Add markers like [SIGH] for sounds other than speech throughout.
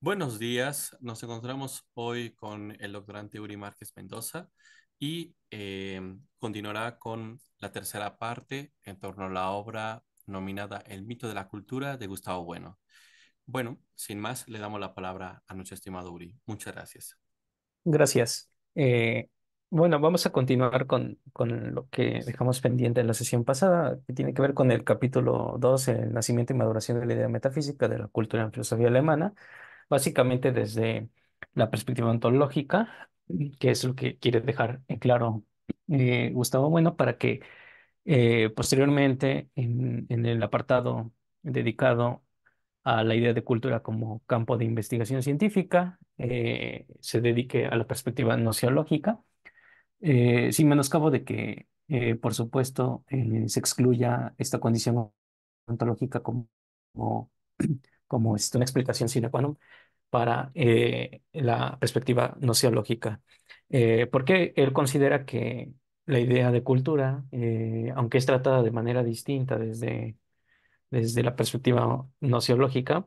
Buenos días, nos encontramos hoy con el doctorante Uri Márquez Mendoza y eh, continuará con la tercera parte en torno a la obra nominada El mito de la cultura de Gustavo Bueno. Bueno, sin más, le damos la palabra a nuestro estimado Uri. Muchas gracias. Gracias. Eh, bueno, vamos a continuar con, lo que dejamos pendiente en la sesión pasada, que tiene que ver con el capítulo 2, el nacimiento y maduración de la idea metafísica de la cultura en filosofía alemana básicamente desde la perspectiva ontológica, que es lo que quiere dejar en claro eh, Gustavo Bueno, para que eh, posteriormente en, el apartado dedicado a la idea de cultura como campo de investigación científica, eh, se dedique a la perspectiva nociológica, sin menoscabo de que, por supuesto, se excluya esta condición ontológica como como es una explicación sine qua non para eh, la perspectiva nociológica. Eh, porque él considera que la idea de cultura, eh, aunque es tratada de manera distinta desde, desde la perspectiva nociológica,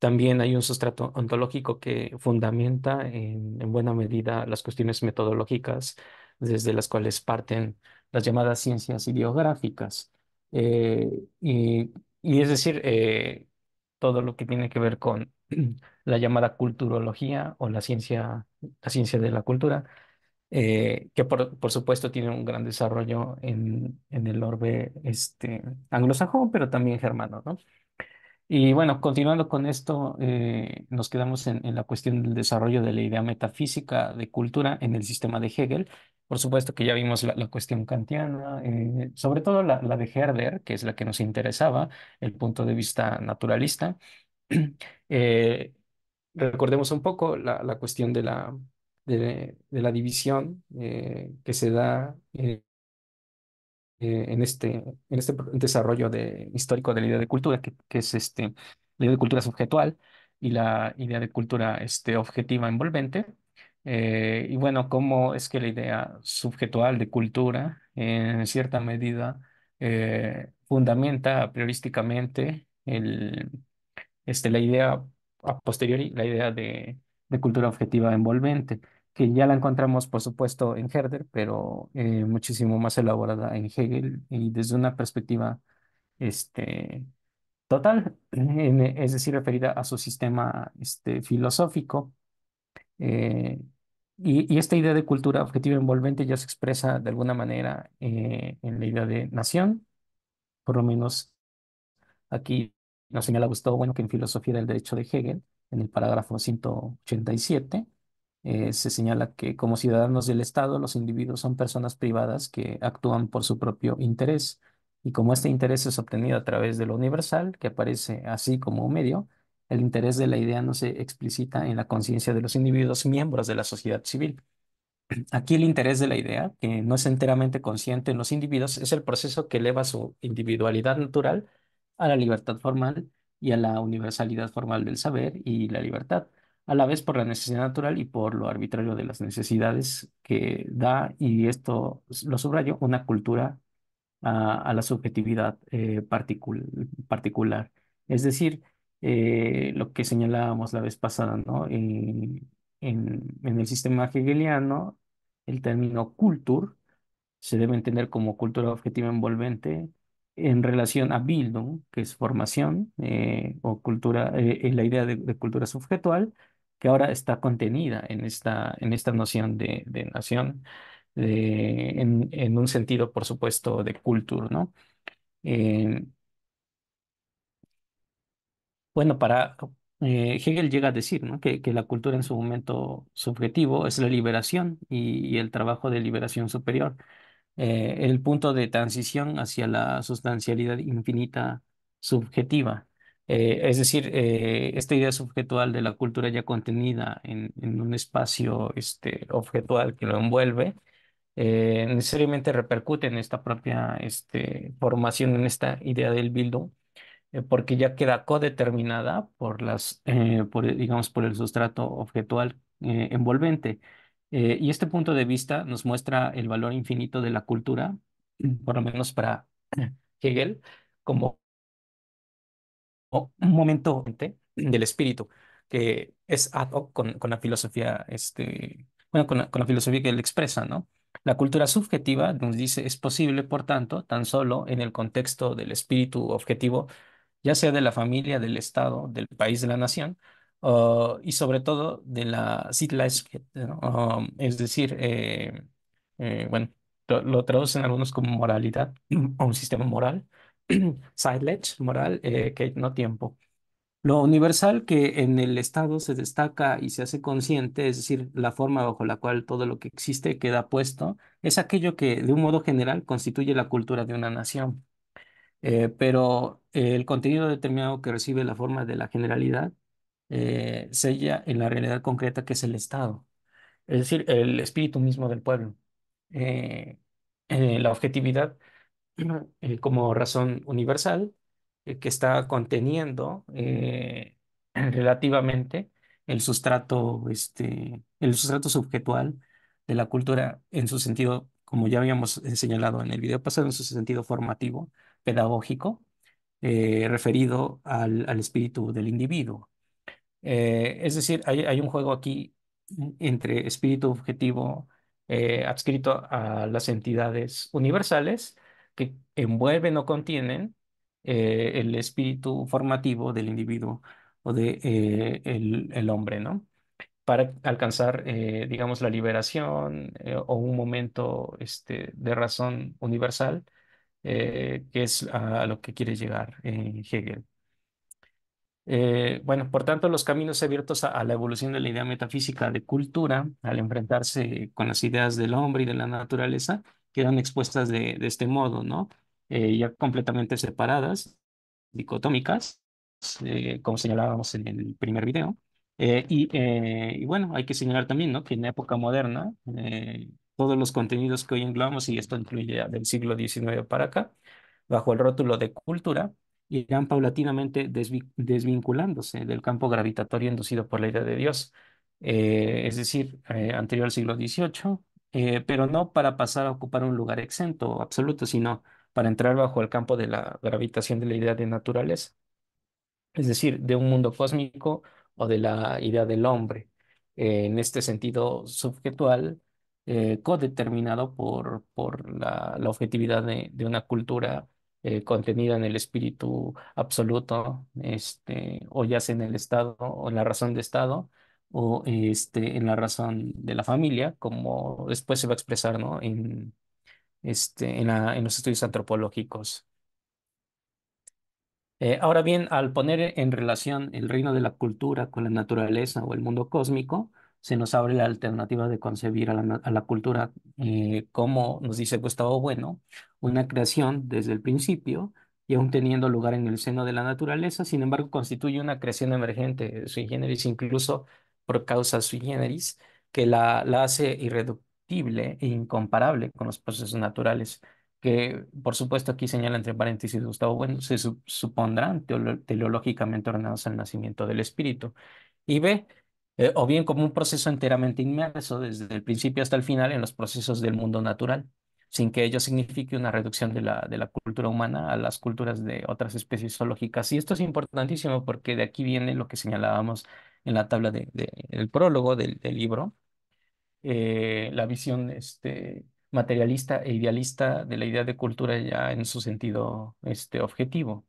también hay un sustrato ontológico que fundamenta en, buena medida las cuestiones metodológicas desde las cuales parten las llamadas ciencias ideográficas. y, es decir, todo lo que tiene que ver con [CLEARS THROAT] la llamada culturología o la ciencia, la ciencia de la cultura, eh, que por, supuesto tiene un gran desarrollo en, en el orbe este, anglosajón, pero también germano, ¿no? Y bueno, continuando con esto, eh, nos quedamos en, la cuestión del desarrollo de la idea metafísica de cultura en el sistema de Hegel. Por supuesto que ya vimos la, cuestión kantiana, eh, sobre todo la, de Herder, que es la que nos interesaba, el punto de vista naturalista. [CLEARS THROAT] Eh, recordemos un poco la, cuestión de la, de la división que se da eh, en este, en este desarrollo de, histórico de la idea de cultura, que, es este, la idea de cultura subjetual y la idea de cultura este, objetiva envolvente. Eh, y bueno, cómo es que la idea subjetual de cultura, en cierta medida, eh, fundamenta priorísticamente el, este, la idea a posteriori, la idea de, de cultura objetiva envolvente que ya la encontramos, por supuesto, en Herder, pero eh, muchísimo más elaborada en Hegel y desde una perspectiva este, total, [CLEARS THROAT] es decir, referida a su sistema este, filosófico. Eh, y, esta idea de cultura objetiva envolvente ya se expresa de alguna manera eh, en la idea de nación, por lo menos aquí nos señala Gustavo Bueno que en Filosofía del Derecho de Hegel, en el parágrafo 187, eh, se señala que como ciudadanos del Estado, los individuos son personas privadas que actúan por su propio interés. Y como este interés es obtenido a través de lo universal, que aparece así como medio, el interés de la idea no se explicita en la conciencia de los individuos miembros de la sociedad civil. [CLEARS THROAT] Aquí el interés de la idea, que no es enteramente consciente en los individuos, es el proceso que eleva su individualidad natural a la libertad formal y a la universalidad formal del saber y la libertad a la vez por la necesidad natural y por lo arbitrario de las necesidades que da, y esto lo subrayo, una cultura a, la subjetividad eh, particular. Es decir, eh, lo que señalábamos la vez pasada, ¿no? En, el sistema hegeliano, el término Kultur se debe entender como cultura objetiva envolvente en relación a Bildung, que es formación eh, o cultura, en la idea de, cultura subjetual, que ahora está contenida en esta, en esta noción de, nación, en, un sentido, por supuesto, de cultura, ¿no? Eh, bueno, para eh, Hegel llega a decir ¿no? que, que, la cultura en su momento subjetivo es la liberación y, el trabajo de liberación superior, eh, el punto de transición hacia la sustancialidad infinita subjetiva. Eh, es decir, eh, esta idea subjetual de la cultura ya contenida en, un espacio este, objetual que lo envuelve, eh, necesariamente repercute en esta propia este, formación, en esta idea del Bildung, porque ya queda codeterminada por las, digamos, por el sustrato objetual envolvente. y este punto de vista nos muestra el valor infinito de la cultura, por lo menos para Hegel, como un momento del espíritu, que es ad hoc con, la filosofía, este, bueno, con la, filosofía que él expresa, ¿no? La cultura subjetiva nos dice es posible, por tanto, tan solo en el contexto del espíritu objetivo, ya sea de la familia, del Estado, del país, de la nación, y sobre todo de la ¿no? es decir, eh, eh, bueno, lo traducen algunos como moralidad [CLEARS THROAT] o un sistema moral, [CLEARS THROAT] moral, eh, que no tiempo. Lo universal que en el Estado se destaca y se hace consciente, es decir, la forma bajo la cual todo lo que existe queda puesto, es aquello que de un modo general constituye la cultura de una nación. Eh, pero el contenido determinado que recibe la forma de la generalidad eh, sella en la realidad concreta que es el Estado, es decir, el espíritu mismo del pueblo. la objetividad eh, como razón universal eh, que está conteniendo eh, [CLEARS THROAT] relativamente el sustrato, este, el sustrato subjetual de la cultura en su sentido, como ya habíamos señalado en el video pasado, en su sentido formativo, pedagógico, referido al, espíritu del individuo. es decir, hay, un juego aquí entre espíritu objetivo adscrito a las entidades universales que envuelven o contienen eh, el espíritu formativo del individuo o de eh, el, hombre, ¿no? Para alcanzar, eh, digamos, la liberación o un momento este, de razón universal, que es a, lo que quiere llegar Hegel. bueno, por tanto, los caminos abiertos a, la evolución de la idea metafísica de cultura, al enfrentarse con las ideas del hombre y de la naturaleza, quedan expuestas de, este modo, ¿no? Eh, ya completamente separadas, dicotómicas, eh, como señalábamos en el primer video. Eh, y, bueno, hay que señalar también, ¿no? Que en época moderna, todos los contenidos que hoy englobamos, y esto incluye del siglo XIX para acá, bajo el rótulo de cultura, irán paulatinamente desvinculándose del campo gravitatorio inducido por la idea de Dios. es decir, anterior al siglo XVIII, eh, pero no para pasar a ocupar un lugar exento o absoluto, sino para entrar bajo el campo de la gravitación de la idea de naturaleza, es decir, de un mundo cósmico o de la idea del hombre, en este sentido subjetual, eh, codeterminado por, la, objetividad de, una cultura eh, contenida en el espíritu absoluto, este, o ya sea en el Estado o en la razón de Estado, o este, en la razón de la familia, como después se va a expresar, ¿no? En, este, en, los estudios antropológicos. Eh, ahora bien, al poner en relación el reino de la cultura con la naturaleza o el mundo cósmico, se nos abre la alternativa de concebir a la, cultura eh, como, nos dice Gustavo Bueno, una creación desde el principio y aún teniendo lugar en el seno de la naturaleza, sin embargo, constituye una creación emergente, su generis incluso por causa sui generis, que la, la hace irreductible e incomparable con los procesos naturales, que por supuesto aquí señala entre paréntesis Gustavo Bueno, se supondrán teleológicamente ordenados al nacimiento del espíritu. Y B, eh, o bien como un proceso enteramente inmerso desde el principio hasta el final en los procesos del mundo natural, sin que ello signifique una reducción de la, de la cultura humana a las culturas de otras especies zoológicas. Y esto es importantísimo porque de aquí viene lo que señalábamos en la tabla del de, prólogo del, libro, eh, la visión este, materialista e idealista de la idea de cultura ya en su sentido este, objetivo.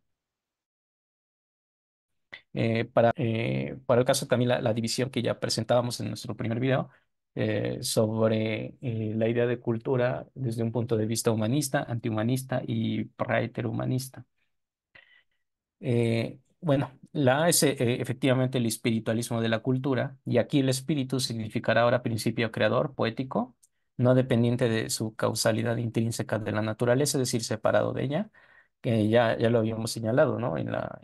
Eh, para, eh, para el caso también la, división que ya presentábamos en nuestro primer video, eh, sobre eh, la idea de cultura desde un punto de vista humanista, antihumanista y praeterhumanista. humanista eh, bueno, la es efectivamente el espiritualismo de la cultura, y aquí el espíritu significará ahora principio creador, poético, no dependiente de su causalidad intrínseca de la naturaleza, es decir, separado de ella, que ya, ya lo habíamos señalado, ¿no? en, la,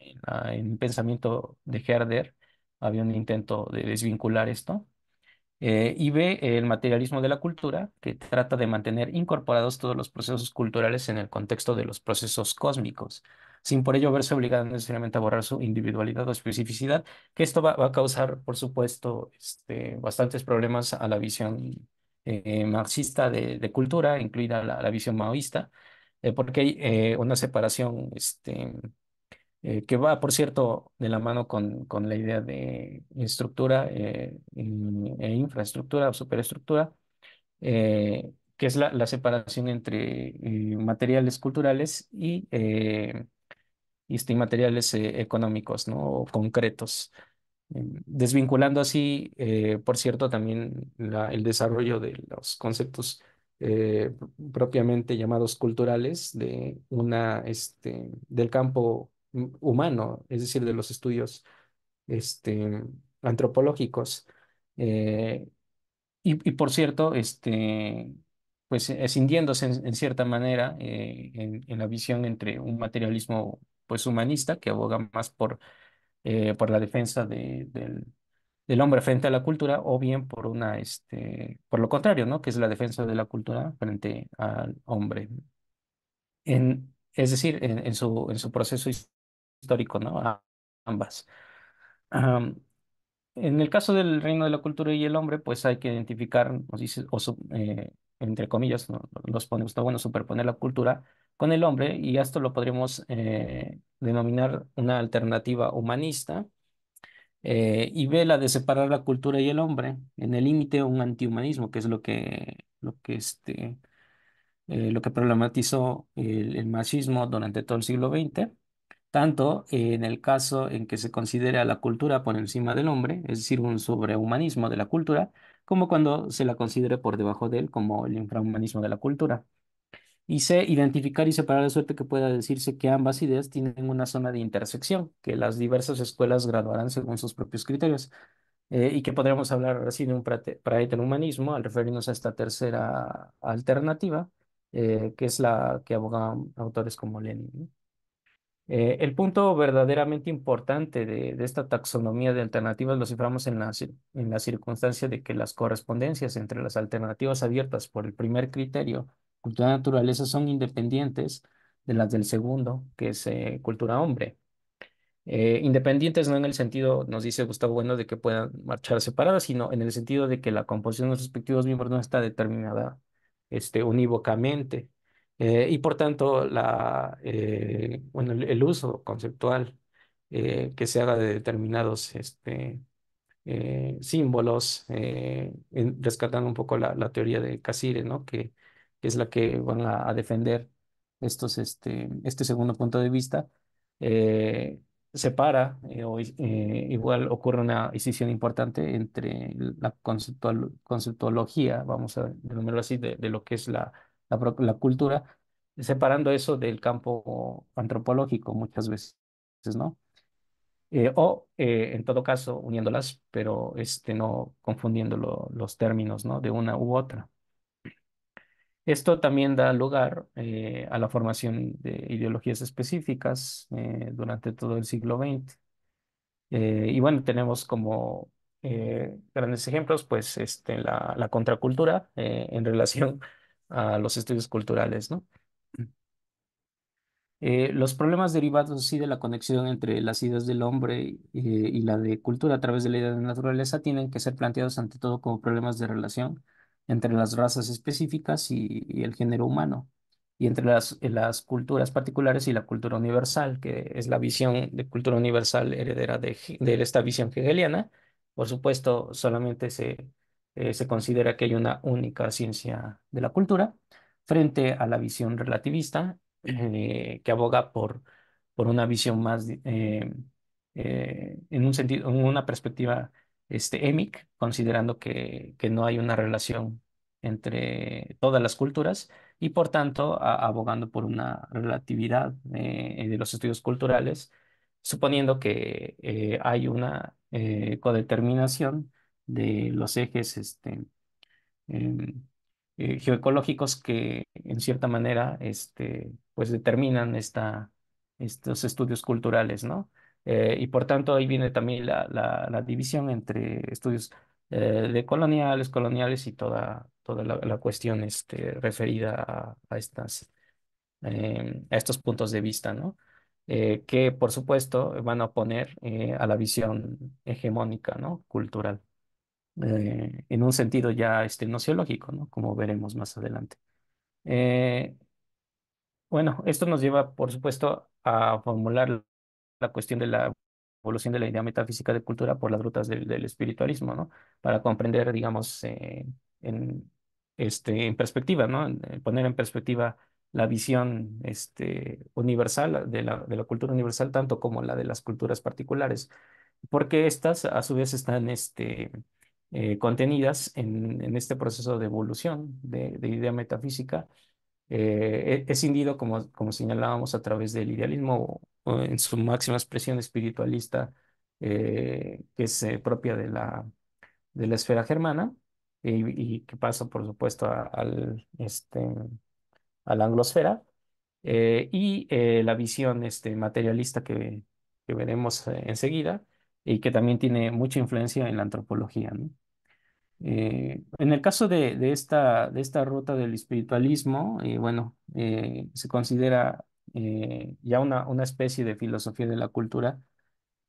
en el pensamiento de Herder había un intento de desvincular esto. Eh, y B, el materialismo de la cultura, que trata de mantener incorporados todos los procesos culturales en el contexto de los procesos cósmicos, sin por ello verse obligado necesariamente a borrar su individualidad o especificidad, que esto va, a causar, por supuesto, este, bastantes problemas a la visión eh, marxista de, cultura, incluida la, visión maoísta, eh, porque hay una separación este, eh, que va, por cierto, de la mano con, con la idea de estructura eh, e infraestructura o superestructura, eh, que es la, separación entre materiales culturales y, este, materiales económicos ¿no? o concretos. Em, desvinculando así, por cierto, también el desarrollo de los conceptos propiamente llamados culturales de una, este, del campo Mm, humano, es decir, de los estudios este, antropológicos. Eh, y, por cierto, este, pues escindiéndose en, cierta manera eh, en, la visión entre un materialismo pues, humanista que aboga más por, eh, por la defensa del, hombre frente a la cultura o bien por, una, este, por lo contrario, ¿no? que es la defensa de la cultura frente al hombre. En, es decir, en, su, en su proceso histórico, ¿no? ambas. en el caso del reino de la cultura y el hombre, pues hay que identificar, nos dice, o eh, entre comillas, ¿no? los está bueno superponer la cultura con el hombre y esto lo podríamos eh, denominar una alternativa humanista eh, y vela de separar la cultura y el hombre, en el límite un antihumanismo, que es lo que, lo que, este, lo que problematizó el, machismo durante todo el siglo XX tanto en el caso en que se considere a la cultura por encima del hombre, es decir, un sobrehumanismo de la cultura, como cuando se la considere por debajo de él, como el infrahumanismo de la cultura. Y sé identificar y separar de suerte que pueda decirse que ambas ideas tienen una zona de intersección, que las diversas escuelas graduarán según sus propios criterios, eh, y que podremos hablar así de un humanismo al referirnos a esta tercera alternativa, eh, que es la que abogan autores como Lenin. Eh, el punto verdaderamente importante de, esta taxonomía de alternativas lo ciframos en la, circunstancia de que las correspondencias entre las alternativas abiertas por el primer criterio, cultura naturaleza, son independientes de las del segundo, que es eh, cultura hombre. Eh, independientes no en el sentido, nos dice Gustavo Bueno, de que puedan marchar separadas, sino en el sentido de que la composición de los respectivos miembros no está determinada este, unívocamente, eh, y por tanto, la, eh, bueno, el, uso conceptual eh, que se haga de determinados este, símbolos, rescatando un poco la, la teoría de Casire, ¿no? que, es la que van a, defender estos, este, este segundo punto de vista, separa o igual ocurre una incisión importante entre la conceptual, conceptuología, vamos a denominarlo así, de lo que es la la, cultura, separando eso del campo antropológico muchas veces, ¿no? Eh, o eh, en todo caso uniéndolas, pero este, no confundiendo los términos ¿no? de una u otra. Esto también da lugar eh, a la formación de ideologías específicas durante todo el siglo XX. y bueno, tenemos como grandes ejemplos, pues este, la, la contracultura en [LAUGHS] relación a los estudios culturales, ¿no? Mm. Eh, los problemas derivados sí de la conexión entre las ideas del hombre eh, y la de cultura a través de la idea de naturaleza tienen que ser planteados ante todo como problemas de relación entre las razas específicas y, el género humano, y entre eh, las, culturas particulares y la cultura universal, que es la visión de cultura universal heredera de esta visión hegeliana. Por supuesto, solamente se, eh, se considera que hay una única ciencia de la cultura, frente a la visión relativista, eh, que aboga por, una visión más, eh, en un sentido, en una perspectiva este, émic considerando que, no hay una relación entre todas las culturas y por tanto abogando por una relatividad de los estudios culturales, suponiendo que hay una codeterminación de los ejes este, eh, geoecológicos que en cierta manera este, pues determinan esta, estos estudios culturales, ¿no? Eh, y por tanto ahí viene también la, división entre estudios eh, de coloniales, coloniales y toda, toda la, cuestión este, referida a, estas, em, a estos puntos de vista, ¿no? que por supuesto van a oponer a la visión hegemónica, ¿no? Cultural. Eh, en un sentido ya este, nociológico, ¿no? Como veremos más adelante. Eh, bueno, esto nos lleva, por supuesto, a formular la cuestión de la evolución de la idea metafísica de cultura por las rutas del, espiritualismo, ¿no? Para comprender, digamos, eh, en, este, en perspectiva, ¿no? poner en perspectiva la visión este, universal de la, de la cultura universal, tanto como la de las culturas particulares, porque estas, a su vez, están este, eh, contenidas en, este proceso de evolución de, idea metafísica, es eh, escindido, como, como señalábamos, a través del idealismo en su máxima expresión espiritualista, eh, que es propia de la, de la esfera germana y, que pasa, por supuesto, a, al, este, a la anglosfera, y la visión este, materialista que, que veremos enseguida y que también tiene mucha influencia en la antropología. ¿no? Eh, en el caso de, esta, de esta ruta del espiritualismo, eh, bueno, eh, se considera ya una, una especie de filosofía de la cultura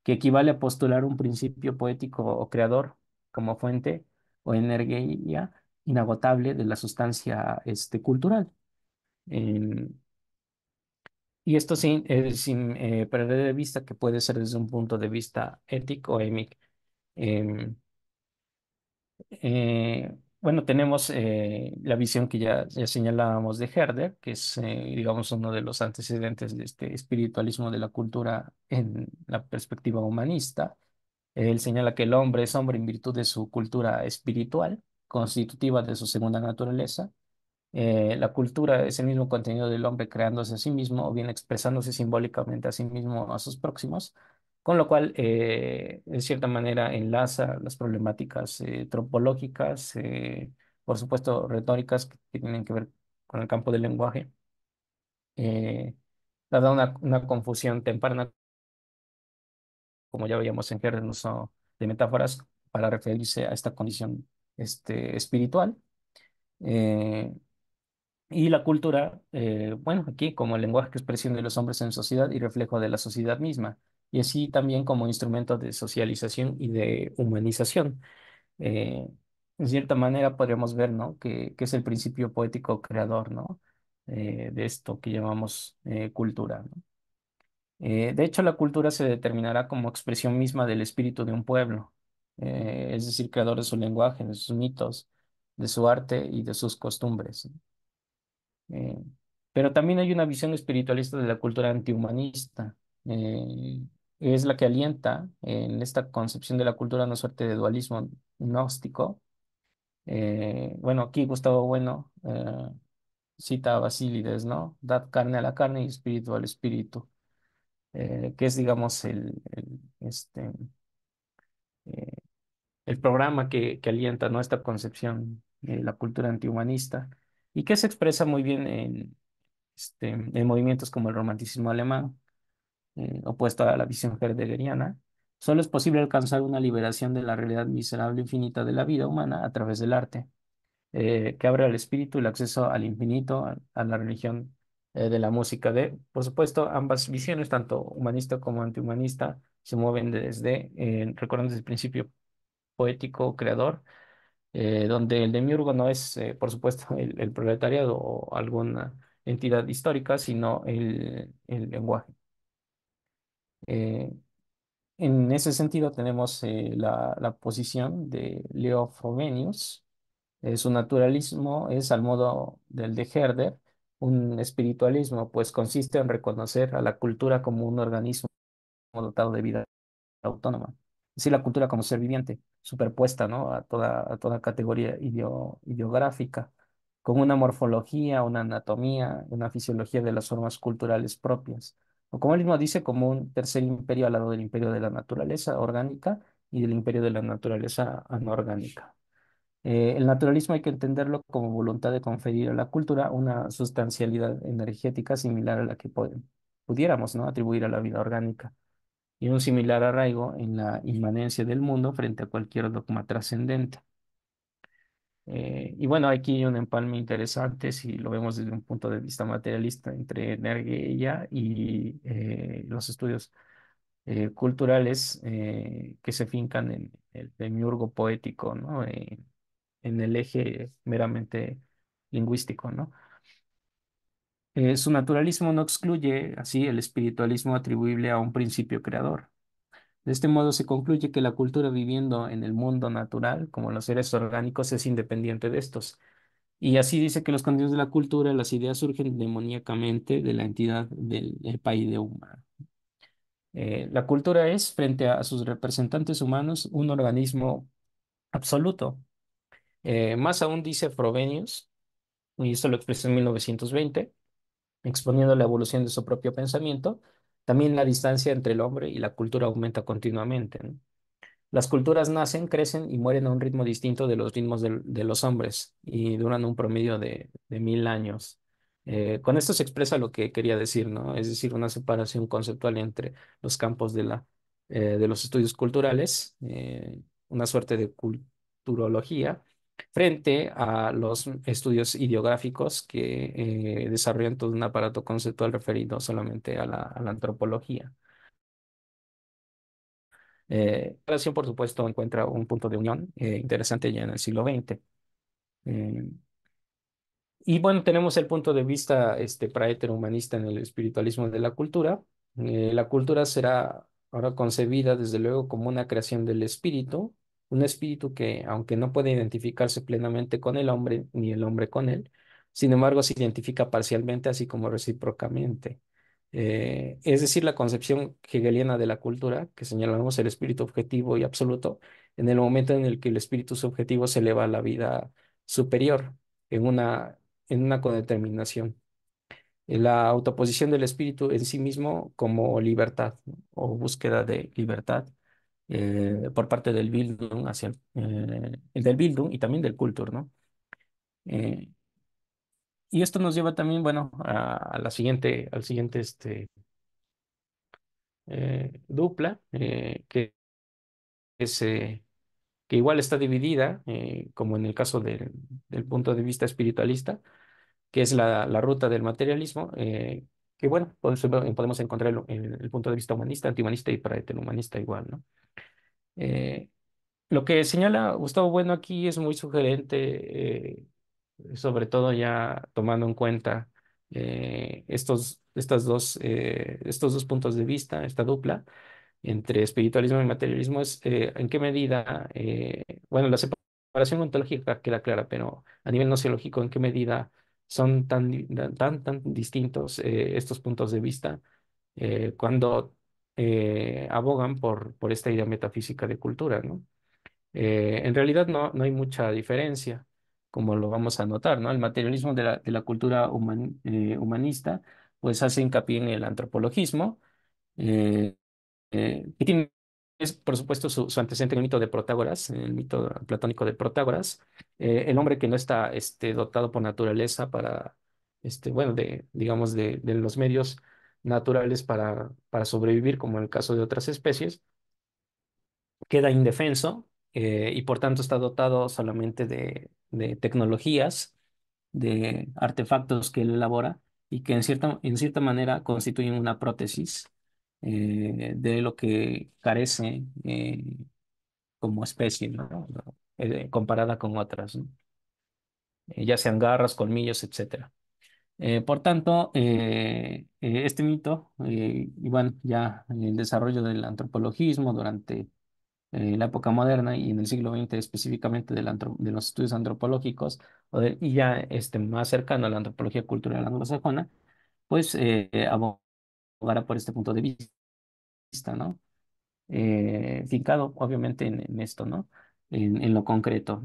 que equivale a postular un principio poético o creador como fuente o energía inagotable de la sustancia este, cultural. y esto sin, perder de vista que puede ser desde un punto de vista ético o émico. Em, eh, bueno, tenemos eh, la visión que ya, ya, señalábamos de Herder, que es, eh, digamos, uno de los antecedentes de este espiritualismo de la cultura en la perspectiva humanista. Él señala que el hombre es hombre en virtud de su cultura espiritual, constitutiva de su segunda naturaleza. la cultura es el mismo contenido del hombre creándose a sí mismo o bien expresándose simbólicamente a sí mismo a sus próximos con lo cual, de eh, cierta manera, enlaza las problemáticas eh, tropológicas, eh, por supuesto, retóricas que, tienen que ver con el campo del lenguaje. da una, una, confusión temprana, como ya veíamos en Herder, uso de metáforas para referirse a esta condición este, espiritual. y la cultura, bueno, aquí como el lenguaje que expresión de los hombres en sociedad y reflejo de la sociedad misma y así también como instrumento de socialización y de humanización. Eh, en cierta manera podríamos ver, ¿no? Que, que es el principio poético creador, ¿no? Eh, de esto que llamamos eh, cultura, de hecho, la cultura se determinará como expresión misma del espíritu de un pueblo, es decir, creador de su lenguaje, de sus mitos, de su arte y de sus costumbres. pero también hay una visión espiritualista de la cultura antihumanista, es la que alienta en esta concepción de la cultura una suerte de dualismo gnóstico. Eh, bueno, aquí Gustavo Bueno eh, cita a Basílides, ¿no? Dad carne a la carne y espíritu al espíritu, eh, que es, digamos, el, este, el programa que, que, alienta nuestra esta concepción de la cultura antihumanista y que se expresa muy bien en, este, en movimientos como el romanticismo alemán, eh, opuesta a la visión herderiana solo es posible alcanzar una liberación de la realidad miserable infinita de la vida humana a través del arte, eh, que abre al espíritu el acceso al infinito, a, la religión eh, de la música. De, por supuesto, ambas visiones, tanto humanista como antihumanista, se mueven desde, recordando desde el principio poético, creador, donde el demiurgo no es, por supuesto, [LAUGHS] el, proletariado o alguna entidad histórica, sino el lenguaje. Eh, en ese sentido tenemos eh, la, la, posición de Leo Frobenius. Eh, su naturalismo es al modo del de Herder, un espiritualismo, pues consiste en reconocer a la cultura como un organismo dotado de vida autónoma. Es decir, la cultura como ser viviente, superpuesta ¿no? a, toda, a toda categoría ideográfica, con una morfología, una anatomía, una fisiología de las formas culturales propias o como él mismo dice, como un tercer imperio al lado del imperio de la naturaleza orgánica y del imperio de la naturaleza anorgánica. Eh, el naturalismo hay que entenderlo como voluntad de conferir a la cultura una sustancialidad energética similar a la que pudiéramos ¿no? atribuir a la vida orgánica y un similar arraigo en la inmanencia del mundo frente a cualquier dogma trascendente. Eh, y bueno, aquí hay un empalme interesante si lo vemos desde un punto de vista materialista entre energía y eh, los estudios eh, culturales que se fincan en el demiurgo poético, ¿no? en el eje meramente lingüístico, ¿no? su naturalismo no excluye así el espiritualismo atribuible a un principio creador, de este modo se concluye que la cultura viviendo en el mundo natural, como los seres orgánicos, es independiente de estos. Y así dice que los contenidos de la cultura, las ideas surgen demoníacamente de la entidad del, país de humano. Eh, la cultura es, frente a, sus representantes humanos, un organismo absoluto. Eh, más aún dice Frobenius, y esto lo expresó en 1920, exponiendo la evolución de su propio pensamiento, también la distancia entre el hombre y la cultura aumenta continuamente. Las culturas nacen, crecen y mueren a un ritmo distinto de los ritmos de, los hombres y duran un promedio de, mil años. Eh, con esto se expresa lo que quería decir, ¿no? Es decir, una separación conceptual entre los campos de, la, eh, de los estudios culturales, eh, una suerte de culturología, frente a los estudios ideográficos que eh, desarrollan todo un aparato conceptual referido solamente a la, antropología. Eh, la creación, por supuesto, encuentra un punto de unión eh, interesante ya en el siglo XX. y bueno, tenemos el punto de vista este, humanista en el espiritualismo de la cultura. la cultura será ahora concebida, desde luego, como una creación del espíritu, un espíritu que, aunque no puede identificarse plenamente con el hombre, ni el hombre con él, sin embargo se identifica parcialmente así como recíprocamente. Eh, es decir, la concepción hegeliana de la cultura, que señalamos el espíritu objetivo y absoluto, en el momento en el que el espíritu subjetivo se eleva a la vida superior, en una, en una codeterminación. La autoposición del espíritu en sí mismo como libertad o búsqueda de libertad eh, por parte del Bildung hacia eh, el, del Bildung y también del Kultur, ¿no? Eh, y esto nos lleva también, bueno, a, la siguiente, al siguiente este, dupla, que, es, que igual está dividida, como en el caso del, punto de vista espiritualista, que es la, la ruta del materialismo, que pues, eh, bueno, podemos encontrarlo en el punto de vista humanista, antihumanista y humanista igual, ¿no? Eh, lo que señala Gustavo Bueno aquí es muy sugerente, eh, sobre todo ya tomando en cuenta estos, estas dos, estos dos puntos de vista, esta dupla entre espiritualismo y materialismo, es en qué medida, bueno, la separación ontológica queda clara, pero a nivel nociológico, en qué medida son tan, tan, tan distintos eh, estos puntos de vista eh, cuando eh, abogan por, por esta idea metafísica de cultura, ¿no? en realidad no, no hay mucha diferencia, como lo vamos a notar, ¿no? El materialismo de la, de la cultura humanista, pues hace hincapié en el antropologismo, es, por supuesto, su, antecedente en el mito de Protágoras, en el mito platónico de Protágoras, eh, el hombre que no está este, dotado por naturaleza para, este, bueno, de, digamos, de, los medios naturales para, para sobrevivir, como en el caso de otras especies, queda indefenso eh, y por tanto está dotado solamente de, tecnologías, de artefactos que él elabora y que en cierta manera constituyen una prótesis eh, de lo que carece eh, como especie, ¿no? Eh, comparada con otras, ¿no? ya sean garras, colmillos, etc. por tanto, este mito, y bueno, ya en el desarrollo del antropologismo durante la época moderna y en el siglo XX específicamente de los estudios antropológicos, y ya este, más cercano a la antropología cultural anglosajona, pues eh, por este punto de vista, ¿no? Eh, fincado, obviamente, en, esto, ¿no? En, lo concreto.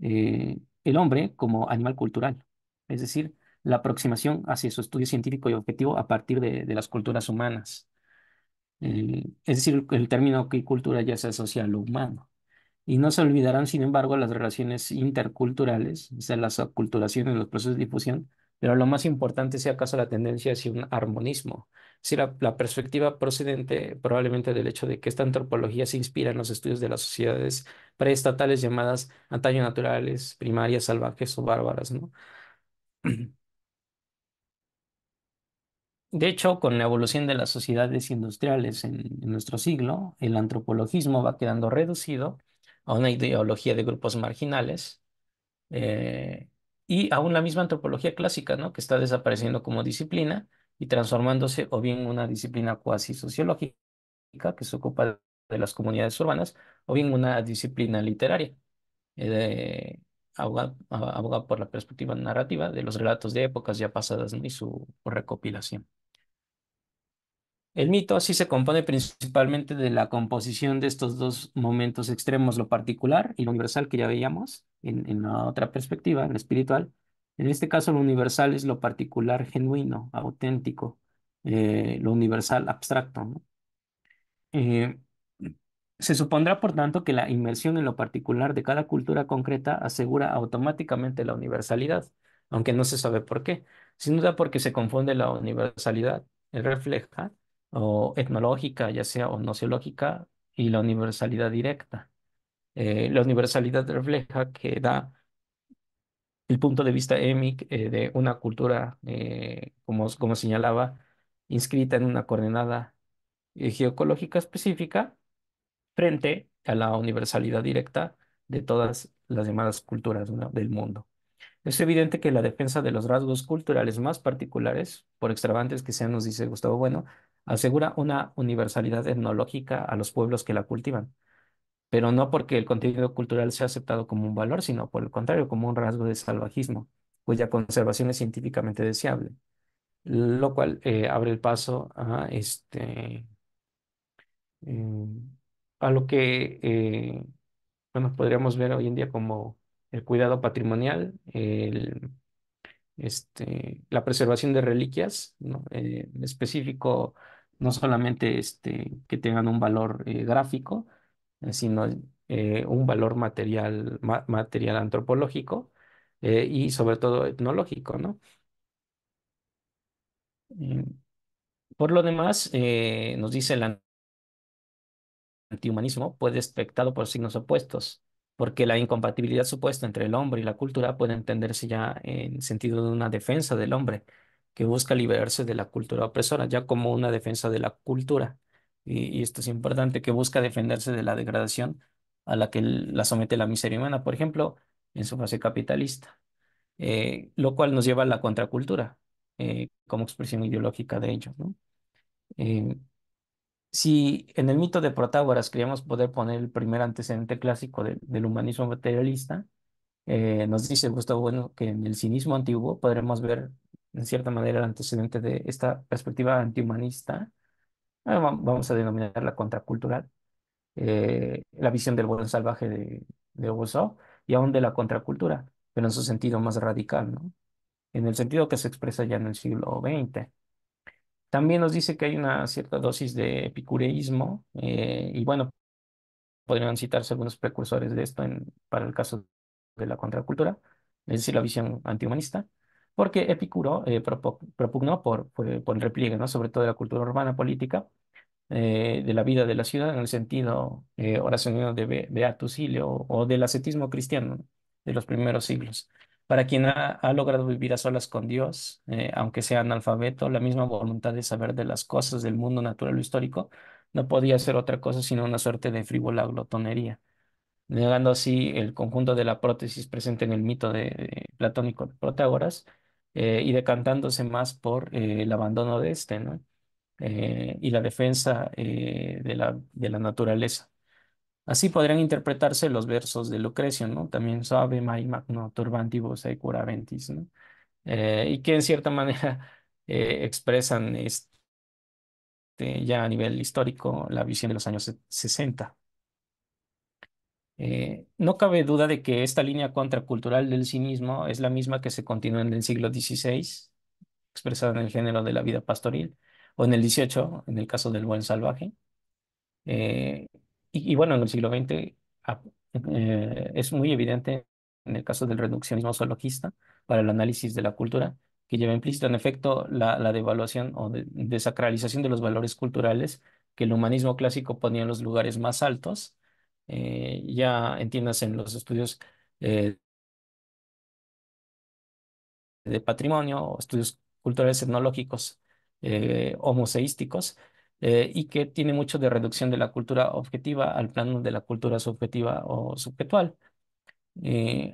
Eh, el hombre como animal cultural, es decir, la aproximación hacia su estudio científico y objetivo a partir de, las culturas humanas. Eh, es decir, el término que cultura ya se asocia a lo humano. Y no se olvidarán, sin embargo, las relaciones interculturales, o sea, las aculturaciones, los procesos de difusión, pero lo más importante sea acaso la tendencia hacia un armonismo, si la, perspectiva procedente probablemente del hecho de que esta antropología se inspira en los estudios de las sociedades preestatales llamadas antaño naturales, primarias, salvajes o bárbaras, ¿no? De hecho, con la evolución de las sociedades industriales en, nuestro siglo, el antropologismo va quedando reducido a una ideología de grupos marginales eh, y aún la misma antropología clásica, ¿no? que está desapareciendo como disciplina, y transformándose o bien en una disciplina cuasi sociológica que se ocupa de las comunidades urbanas o bien una disciplina literaria. Eh, abogada por la perspectiva narrativa de los relatos de épocas ya pasadas y su recopilación. El mito así se compone principalmente de la composición de estos dos momentos extremos, lo particular y lo universal que ya veíamos en, la otra perspectiva, en la espiritual, en este caso, lo universal es lo particular genuino, auténtico, eh, lo universal abstracto. Eh, se supondrá, por tanto, que la inmersión en lo particular de cada cultura concreta asegura automáticamente la universalidad, aunque no se sabe por qué. Sin duda porque se confunde la universalidad, refleja, o etnológica, ya sea o nociológica, y la universalidad directa. Eh, la universalidad refleja que da el punto de vista EMIC eh, de una cultura, eh, como, señalaba, inscrita en una coordenada eh, geológica específica frente a la universalidad directa de todas las llamadas culturas del mundo. Es evidente que la defensa de los rasgos culturales más particulares, por extravagantes que sean, nos dice Gustavo Bueno, asegura una universalidad etnológica a los pueblos que la cultivan, pero no porque el contenido cultural sea aceptado como un valor, sino por el contrario, como un rasgo de salvajismo, cuya pues conservación es científicamente deseable, lo cual eh, abre el paso a, este, em, a lo que eh, bueno, podríamos ver hoy en día como el cuidado patrimonial, este, la preservación de reliquias, eh, en específico, no solamente este, que tengan un valor gráfico, sino eh, un valor material, material antropológico eh, y sobre todo etnológico, ¿no? Eh, por lo demás, nos dice el antihumanismo puede ser por signos opuestos, porque la incompatibilidad supuesta entre el hombre y la cultura puede entenderse ya en sentido de una defensa del hombre que busca liberarse de la cultura opresora, ya como una defensa de la cultura y, esto es importante, que busca defenderse de la degradación a la que la somete la miseria humana, por ejemplo, en su fase capitalista, eh, lo cual nos lleva a la contracultura eh, como expresión ideológica de ello. Eh, si en el mito de Protágoras queríamos poder poner el primer antecedente clásico del humanismo materialista, nos dice Gustavo Bueno que en el cinismo antiguo podremos ver, en cierta manera, el antecedente de esta perspectiva antihumanista Ah, vamos a denominarla contracultural, eh, la visión del buen salvaje de, de y aún de la contracultura, pero en su sentido más radical, ¿no? en el sentido que se expresa ya en el siglo XX. También nos dice que hay una cierta dosis de epicureísmo, eh, y bueno, podrían citarse algunos precursores de esto en, para el caso de la contracultura, es decir, la visión antihumanista porque Epicuro eh, propugnó por, por, el repliegue, ¿no? sobre todo de la cultura urbana política, eh, de la vida de la ciudad en el sentido eh, de Beatus o, del ascetismo cristiano de los primeros siglos. Para quien ha, logrado vivir a solas con Dios, eh, aunque sea analfabeto, la misma voluntad de saber de las cosas del mundo natural o histórico no podía ser otra cosa sino una suerte de frívola glotonería negando así el conjunto de la prótesis presente en el mito de, platónico de Protágoras eh, y decantándose más por eh, el abandono de este, ¿no? Eh, y la defensa de la, de, la, naturaleza. Así podrían interpretarse los versos de Lucrecio, ¿no? También suave mai magno turbantibus e y que en cierta [LAUGHS] manera expresan este, ya a nivel histórico la visión de los años 60. Eh, no cabe duda de que esta línea contracultural del cinismo es la misma que se continúa en el siglo XVI, expresada en el género de la vida pastoril, o en el XVIII, en el caso del buen salvaje. Eh, y, bueno, en el siglo XX ah, eh, es muy evidente en el caso del reduccionismo zoologista para el análisis de la cultura, que lleva implícito en efecto la, devaluación o desacralización de los valores culturales que el humanismo clásico ponía en los lugares más altos eh, ya entiendas en los estudios eh, de patrimonio o estudios culturales etnológicos eh, o museísticos, y que tiene mucho de reducción de la cultura objetiva al plano de la cultura subjetiva o subjetual.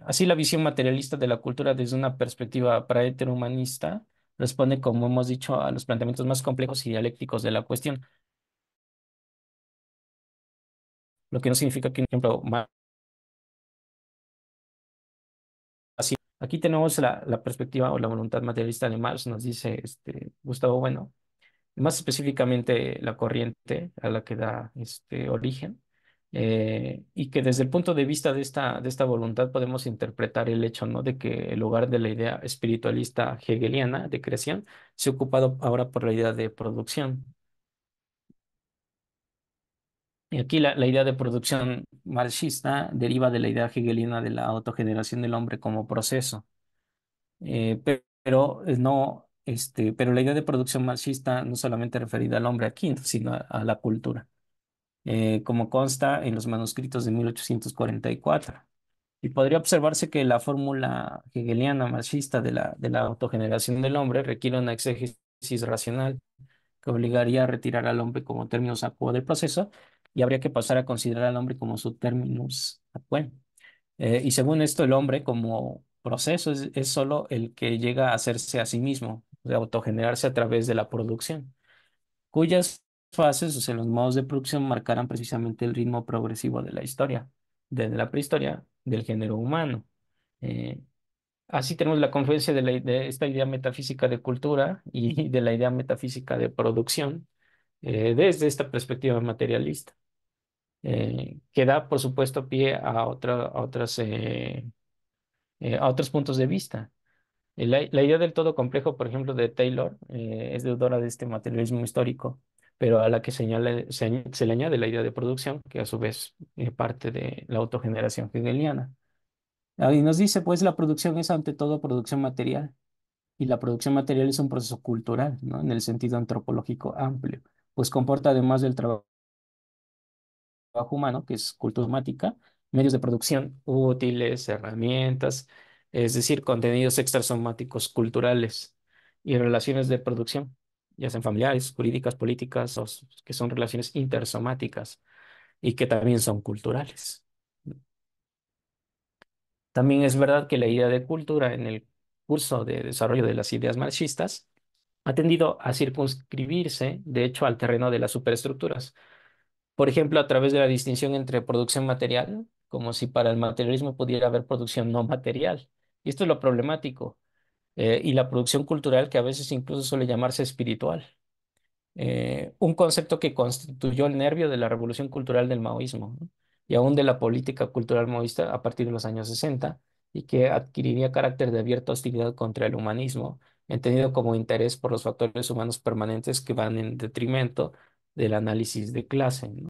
así la visión materialista de la cultura desde una perspectiva humanista responde, como hemos dicho, a los planteamientos más complejos y dialécticos de la cuestión, lo que no significa que, por ejemplo, Aquí tenemos la, perspectiva o la voluntad materialista de Marx, nos dice este, Gustavo Bueno, más específicamente la corriente a la que da este origen, eh, y que desde el punto de vista de esta, de esta voluntad podemos interpretar el hecho ¿no? de que el lugar de la idea espiritualista hegeliana de creación se ha ocupado ahora por la idea de producción. Y aquí la, idea de producción marxista deriva de la idea hegeliana de la autogeneración del hombre como proceso. Eh, pero, eh, no, este, pero la idea de producción marxista no solamente referida al hombre aquí, sino a, la cultura, eh, como consta en los manuscritos de 1844. Y podría observarse que la fórmula hegeliana marxista de la, de la autogeneración del hombre requiere una exégesis racional que obligaría a retirar al hombre como término saco del proceso y habría que pasar a considerar al hombre como su terminus bueno. Eh, y según esto, el hombre como proceso es, solo el que llega a hacerse a sí mismo, de autogenerarse a través de la producción, cuyas fases, o sea, los modos de producción marcarán precisamente el ritmo progresivo de la historia, desde la prehistoria del género humano. Eh, así tenemos la confluencia de, de, esta idea metafísica de cultura y de la idea metafísica de producción eh, desde esta perspectiva materialista. Eh, que da, por supuesto, pie a, otras, eh, eh, a otros puntos de vista. La, idea del todo complejo, por ejemplo, de Taylor, es deudora de este materialismo histórico, pero a la que se, le añade la idea de producción, que a su vez es parte de la autogeneración hegeliana. Ah, y nos dice, pues, la producción es ante todo producción material, y la producción material es un proceso cultural, ¿no? En el sentido antropológico amplio, pues comporta además del trabajo humano, que es culturomática, medios de producción útiles, herramientas, es decir, contenidos extrasomáticos culturales y relaciones de producción, ya sean familiares, jurídicas, políticas, o que son relaciones intersomáticas y que también son culturales. También es verdad que la idea de cultura en el curso de desarrollo de las ideas marxistas ha tendido a circunscribirse, de hecho, al terreno de las superestructuras, por ejemplo, a través de la distinción entre producción material, como si para el materialismo pudiera haber producción no material. Y esto es lo problemático. Eh, y la producción cultural que a veces incluso suele llamarse espiritual. Eh, un concepto que constituyó el nervio de la revolución cultural del maoísmo y aún de la política cultural maoísta a partir de los años 60 y que adquiriría carácter de abierta hostilidad contra el humanismo, entendido como interés por los factores humanos permanentes que van en detrimento del análisis de clase.